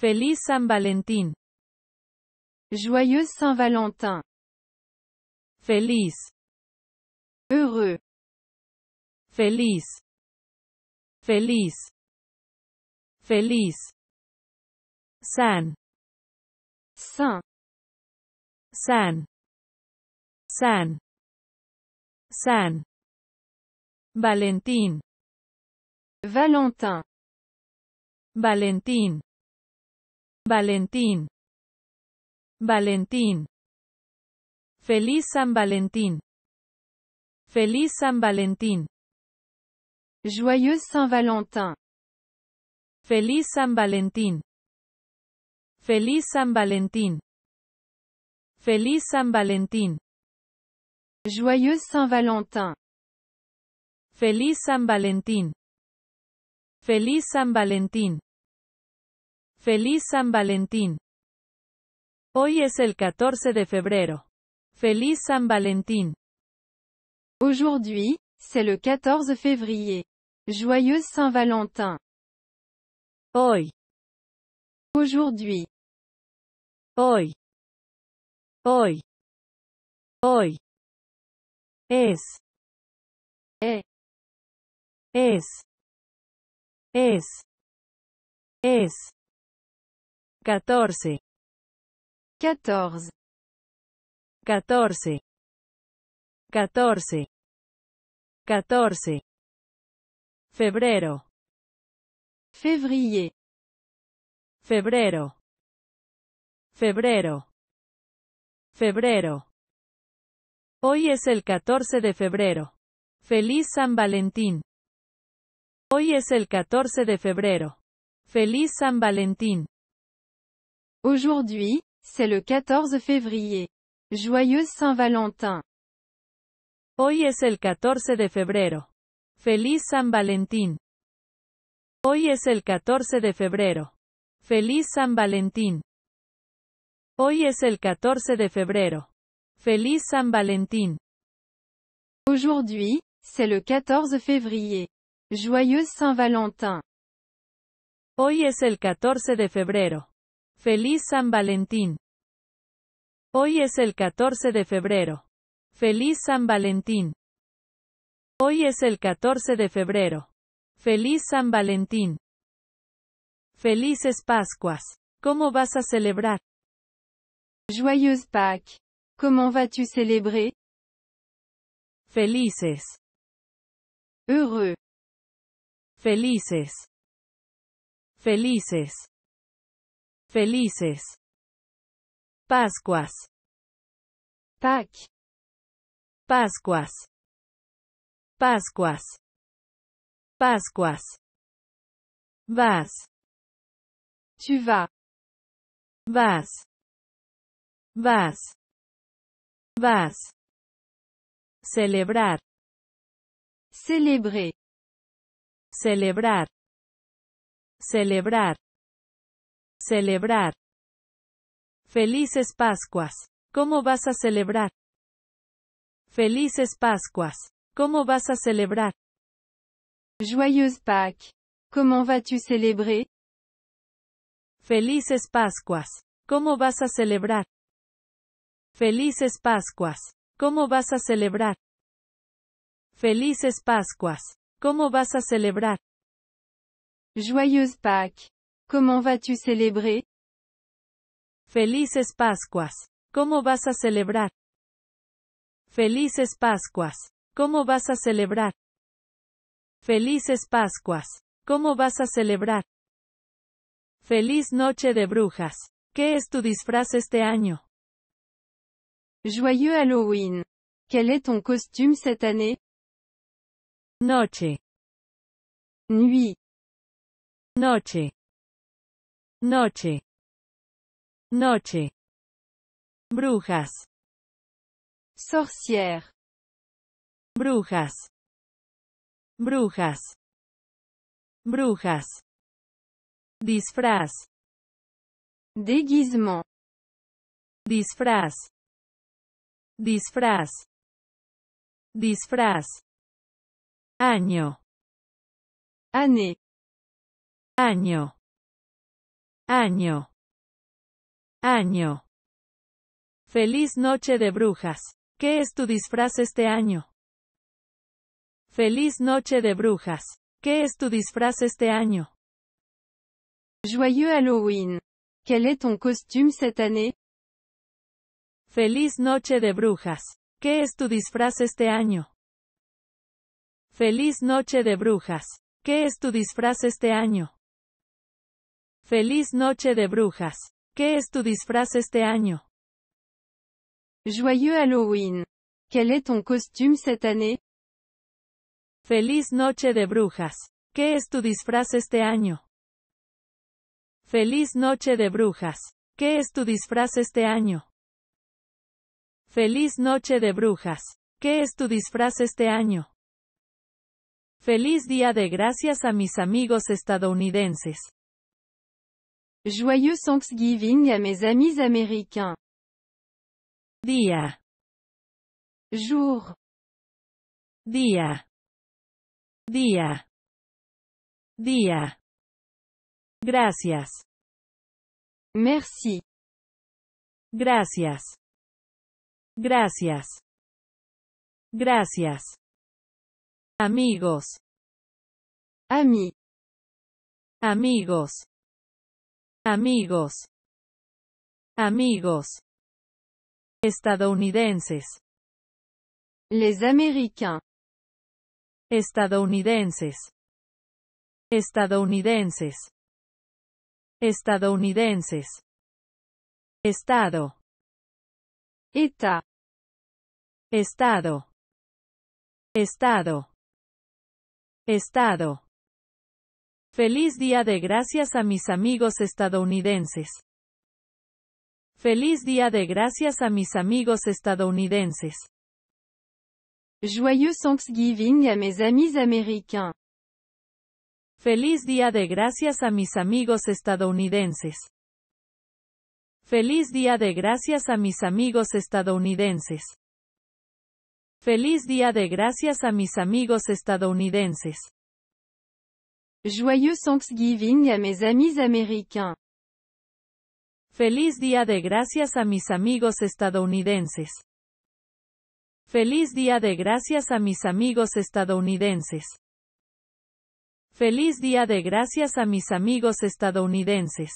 Feliz Saint-Valentin. Joyeux Saint-Valentin. Feliz. Heureux. Feliz. Feliz. Feliz. San. Saint. San. San. San. valentin, Valentin. Valentin, Valentin, Feliz San Valentín. Feliz San Valentín. Joyeuse Saint-Valentin. Feliz San Valentín. Feliz San Valentín. Feliz San Valentín. Joyeux Saint-Valentin. Feliz San Valentín. Feliz San Valentín. Feliz San Valentín. Hoy es el 14 de febrero. Feliz San Valentín. Aujourd'hui, c'est le 14 février. Joyeux Saint-Valentin. Hoy. Aujourd'hui. Hoy. Hoy. Hoy. Es. Es. Es. Es. Es. 14 14 14 14 14 febrero février febrero febrero febrero hoy es el 14 de febrero feliz San Valentín hoy es el 14 de febrero feliz San Valentín Aujourd'hui, c'est le 14 février. Joyeuse Saint-Valentin. Hoy es el 14 de febrero. Feliz San Valentín. Hoy es el 14 de febrero. Feliz San Valentín. Hoy es el 14 de febrero. Feliz San Valentín. Aujourd'hui, c'est le 14 février. Joyeuse Saint-Valentin. Hoy es el 14 de febrero. Feliz San Valentín. Hoy es el 14 de febrero. Feliz San Valentín. Hoy es el 14 de febrero. Feliz San Valentín. Felices Pascuas. ¿Cómo vas a celebrar? Joyeuse Pâques. ¿Cómo vas a celebrar? Felices. Heureux. Felices. Felices. Felices. Pascuas. Pac. Pascuas. Pascuas. Pascuas. Vas. Tu vas. Vas. Vas. Vas. Celebrar. Celebrar. Celebrar. Celebrar. Felices Pascuas. ¿Cómo vas a celebrar? Felices Pascuas. ¿Cómo vas a celebrar? Joyeuse Pâques. cómo vas Felices Pascuas. ¿Cómo vas a celebrar? Felices Pascuas. ¿Cómo vas a celebrar? Felices Pascuas. ¿Cómo vas a celebrar? Joyeuse Pâques. ¿Cómo vas a celebrar Felices Pascuas. ¿Cómo vas a celebrar? Felices Pascuas. ¿Cómo vas a celebrar? Felices Pascuas. ¿Cómo vas a celebrar? Feliz Noche de Brujas. ¿Qué es tu disfraz este año? Joyeux Halloween. ¿Qué es ton costume cette année? Noche. Nuit. Noche. Noche. Noche. Brujas. Sorcière. Brujas. Brujas. Brujas. Disfraz. Déguisement. Disfraz. Disfraz. Disfraz. Año. Année. Año. Año. Año. Feliz noche de brujas. ¿Qué es tu disfraz este año? Feliz noche de brujas. ¿Qué es tu disfraz este año? Joyeux Halloween. ¿Qué es ton costume cette année? Feliz noche de brujas. ¿Qué es tu disfraz este año? Feliz noche de brujas. ¿Qué es tu disfraz este año? Feliz noche de brujas. ¿Qué es tu disfraz este año? Joyeux Halloween. costume Feliz noche de brujas. ¿Qué es tu disfraz este año? Feliz noche de brujas. ¿Qué es tu disfraz este año? Feliz noche de brujas. ¿Qué es tu disfraz este año? Feliz día de gracias a mis amigos estadounidenses. Joyeux Thanksgiving à mes amis américains. Dia. Jour. Dia. Dia. Dia. Gracias. Merci. Gracias. Gracias. Gracias. Amigos. Ami. Amigos. Amigos. Amigos. Estadounidenses. Les Américains. Estadounidenses. Estadounidenses. Estadounidenses. Estado. ita, Estado. Estado. Estado. Feliz Día de Gracias a mis amigos estadounidenses. Feliz Día de Gracias a mis amigos estadounidenses. Joyeux Thanksgiving a mes amis américains. Feliz Día de Gracias a mis amigos estadounidenses. Feliz Día de Gracias a mis amigos estadounidenses. Feliz Día de Gracias a mis amigos estadounidenses. Joyeux Thanksgiving a mes amis américains. Feliz Día de Gracias a mis amigos estadounidenses. Feliz Día de Gracias a mis amigos estadounidenses. Feliz Día de Gracias a mis amigos estadounidenses.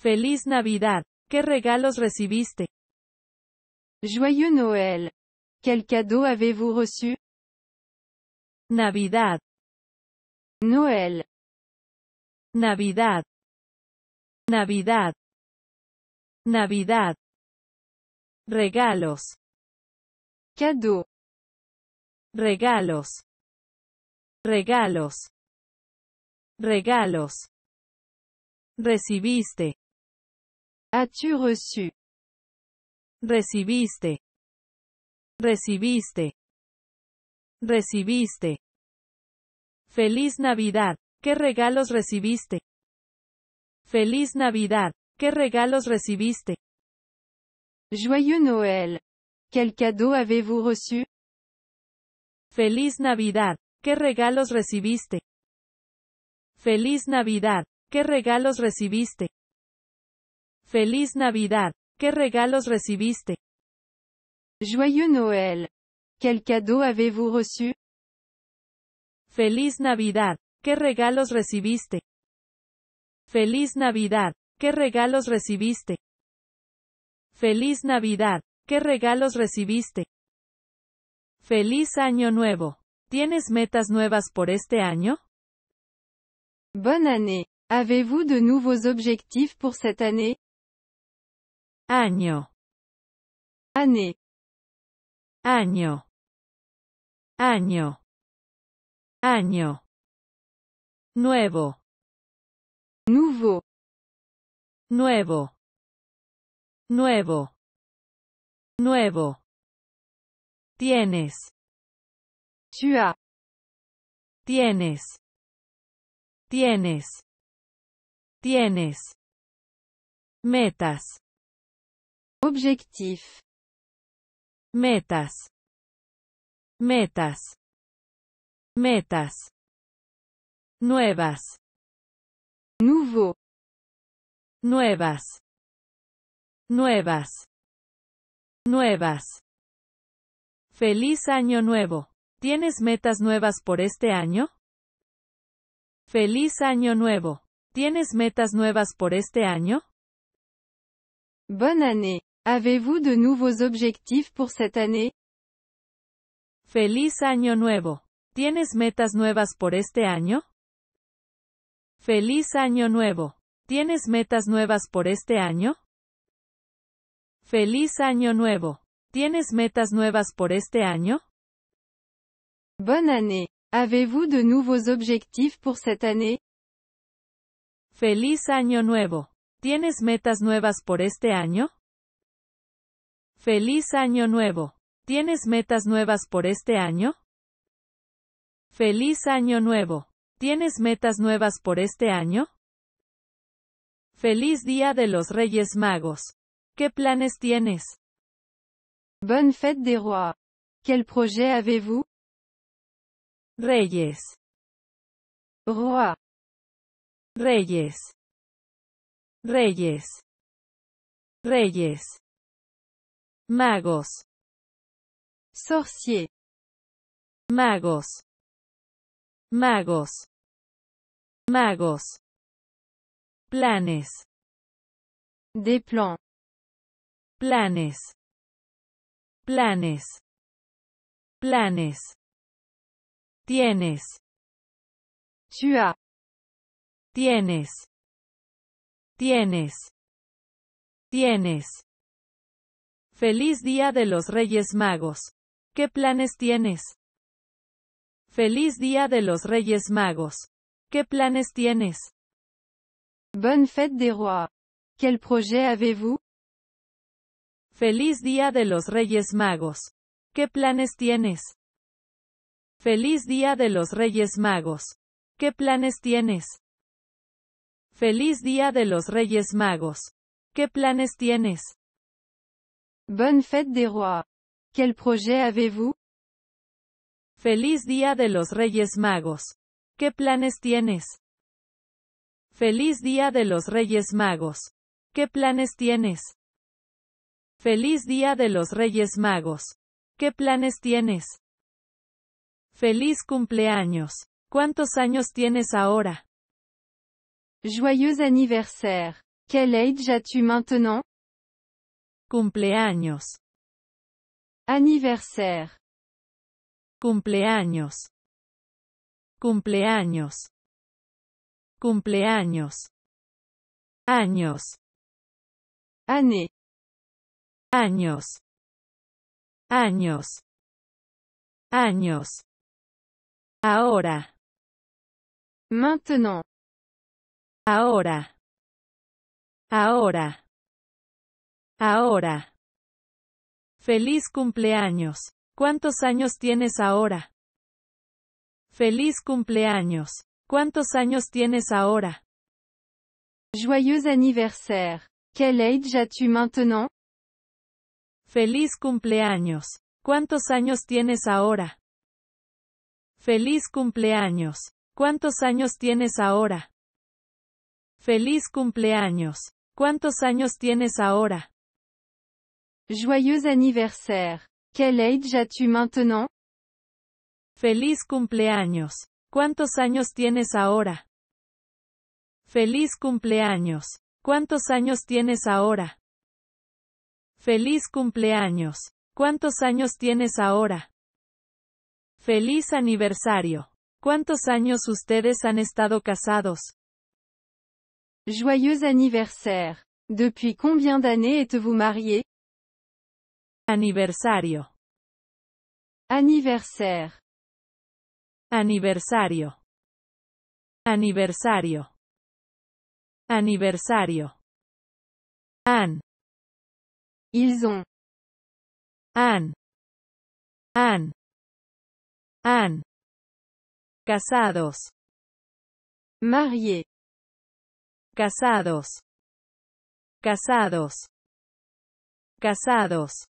Feliz Navidad. ¿Qué regalos recibiste? Joyeux Noël. Quel cadeau avez-vous reçu? Navidad noel Navidad. Navidad. Navidad. Regalos. Cadeau. Regalos. Regalos. Regalos. Recibiste. As-tu reçu? Recibiste. Recibiste. Recibiste. Feliz Navidad. ¿Qué regalos recibiste? Feliz Navidad. ¿Qué regalos recibiste? Joyeux Noël. Quel cadeau avez-vous reçu? Feliz Navidad. ¿Qué regalos recibiste? Feliz Navidad. ¿Qué regalos recibiste? Feliz Navidad. ¿Qué regalos recibiste? Joyeux Noël. Quel cadeau avez-vous reçu? Feliz Navidad. ¿Qué regalos recibiste? Feliz Navidad. ¿Qué regalos recibiste? Feliz Navidad. ¿Qué regalos recibiste? Feliz Año Nuevo. ¿Tienes metas nuevas por este año? Bonne année. Avez-vous de nouveaux objectifs pour cette année? Año. Année. Año. Año. Año. Nuevo. nuevo Nuevo. Nuevo. Nuevo. Tienes. Tienes. Tienes. Tienes. Metas. Objectif. Metas. Metas. Metas. Nuevas. nuevo, Nuevas. Nuevas. Nuevas. Feliz año nuevo. ¿Tienes metas nuevas por este año? Feliz año nuevo. ¿Tienes metas nuevas por este año? Bonne année. Avez-vous de nouveaux objectifs pour cette année? Feliz año nuevo. ¿Tienes metas nuevas por este año? Feliz año nuevo. ¿Tienes metas nuevas por este año? Feliz año nuevo. ¿Tienes metas nuevas por este año? Bonne année. Avez-vous de nouveaux objectifs pour cette année? Feliz año nuevo. ¿Tienes metas nuevas por este año? Feliz año nuevo. ¿Tienes metas nuevas por este año? Feliz año nuevo. ¿Tienes metas nuevas por este año? Feliz Día de los Reyes Magos. ¿Qué planes tienes? Bonne fête des rois. Quel projet avez-vous? Reyes. Roi. Reyes. Reyes. Reyes. Magos. Sorcier. Magos. Magos. Magos. Planes. de Planes. Planes. Planes. Tienes. Tu Tienes. Tienes. Tienes. Feliz Día de los Reyes Magos. ¿Qué planes tienes? Feliz Día de los Reyes Magos. ¿Qué planes tienes? Bonne fête des rois. Quel projet avez Feliz Día de los Reyes Magos. ¿Qué planes tienes? Feliz Día de los Reyes Magos. ¿Qué planes tienes? Feliz Día de los Reyes Magos. ¿Qué planes tienes? Bonne fête des rois. Quel projet avez Feliz Día de los Reyes Magos. ¿Qué planes tienes? Feliz Día de los Reyes Magos. ¿Qué planes tienes? Feliz Día de los Reyes Magos. ¿Qué planes tienes? Feliz cumpleaños. ¿Cuántos años tienes ahora? Joyeux anniversaire. Quel age as-tu maintenant? Cumpleaños. Anniversaire cumpleaños, cumpleaños, cumpleaños, años, année, años, años, años, ahora, maintenant, ahora, ahora, ahora, feliz cumpleaños. ¿Cuántos años tienes ahora? Feliz cumpleaños. ¿Cuántos años tienes ahora? Joyeux anniversaire. Quel age as-tu maintenant? Feliz cumpleaños. ¿Cuántos años tienes ahora? Feliz cumpleaños. ¿Cuántos años tienes ahora? Feliz cumpleaños. ¿Cuántos años tienes ahora? Joyeux anniversaire. Qué age as-tu maintenant? Feliz cumpleaños. ¿Cuántos años tienes ahora? Feliz cumpleaños. ¿Cuántos años tienes ahora? Feliz cumpleaños. ¿Cuántos años tienes ahora? Feliz aniversario. ¿Cuántos años ustedes han estado casados? Joyeux anniversaire. Depuis combien d'années êtes-vous mariés? Aniversario. Anniversaire. Aniversario. Aniversario. Aniversario. An. Ils ont. An. An. An. Casados. Mariés. Casados. Casados. Casados.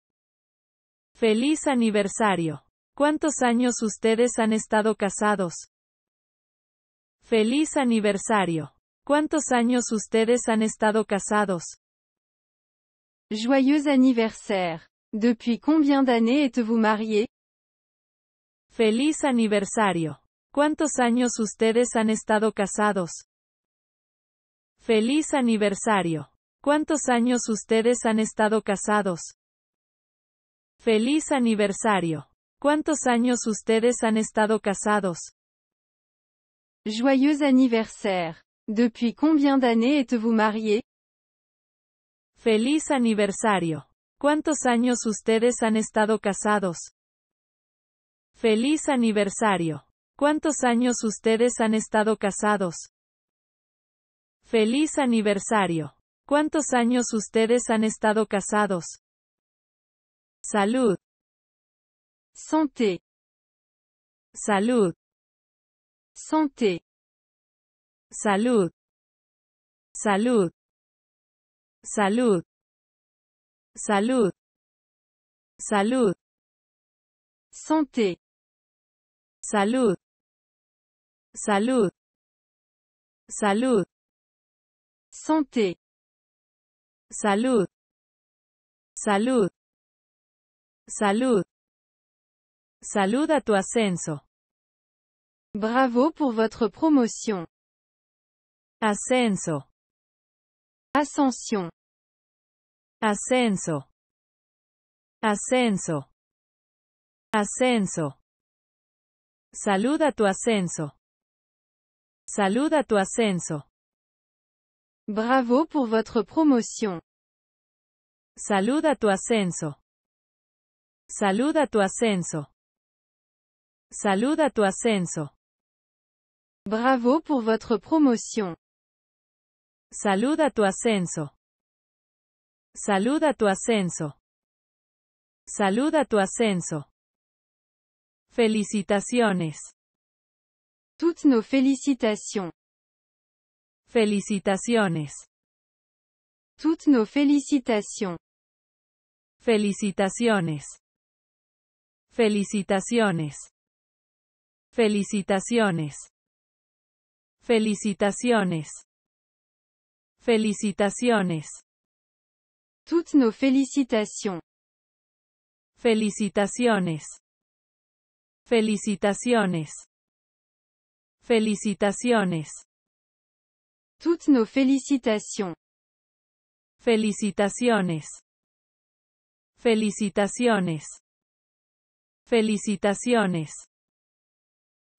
¡Feliz aniversario! ¿Cuántos años ustedes han estado casados? ¡Feliz aniversario! ¿Cuántos años ustedes han estado casados? Joyeux anniversaire! Depuis combien d'années êtes-vous ¡Feliz aniversario! ¿Cuántos años ustedes han estado casados? ¡Feliz aniversario! ¿Cuántos años ustedes han estado casados? ¡Feliz aniversario! ¿Cuántos años ustedes han estado casados? Joyeux anniversaire! Depuis combien d'années êtes-vous mariés? ¡Feliz aniversario! ¿Cuántos años ustedes han estado casados? ¡Feliz aniversario! ¿Cuántos años ustedes han estado casados? ¡Feliz aniversario! ¿Cuántos años ustedes han estado casados? Salut. Santé. Salut. Santé. Salut. Salut. Salut. Salut. Salut. Santé. Salut. Salut. Salut. Santé. Salut. Salut salut Salud à tu ascenso. Bravo pour votre promotion. Ascenso. Ascension. Ascenso. Ascenso. Ascenso. Salud à tu ascenso. Salud à toi ascenso. Bravo pour votre promotion. Salud à toi ascenso. Saluda tu ascenso. Saluda tu ascenso. Bravo por votre promotion. Saluda tu ascenso. Saluda tu ascenso. Saluda tu ascenso. Felicitaciones. Toutes nos felicitaciones. Felicitaciones. Toutes nos felicitaciones. Felicitaciones. Felicitaciones. Felicitaciones. Felicitaciones. Felicitaciones. Toutes nos félicitations. Felicitaciones. Felicitaciones. Felicitaciones. Toutes nos félicitations. Felicitaciones. Felicitaciones. Felicitaciones.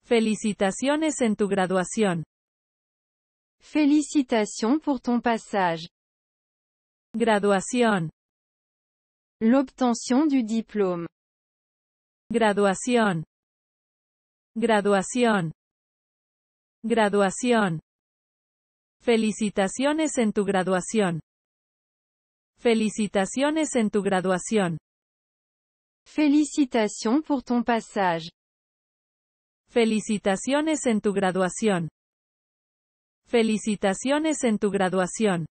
Felicitaciones en tu graduación. Felicitaciones por ton passage. Graduación. L'obtention du diplôme. Graduación. Graduación. Graduación. Felicitaciones en tu graduación. Felicitaciones en tu graduación. Felicitación por tu pasaje. Felicitaciones en tu graduación. Felicitaciones en tu graduación.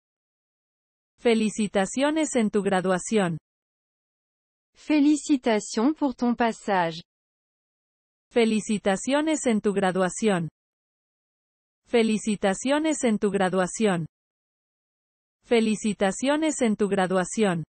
Felicitaciones en tu graduación. Felicitación por tu pasaje. Felicitaciones en tu graduación. Felicitaciones en tu graduación. Felicitaciones en tu graduación.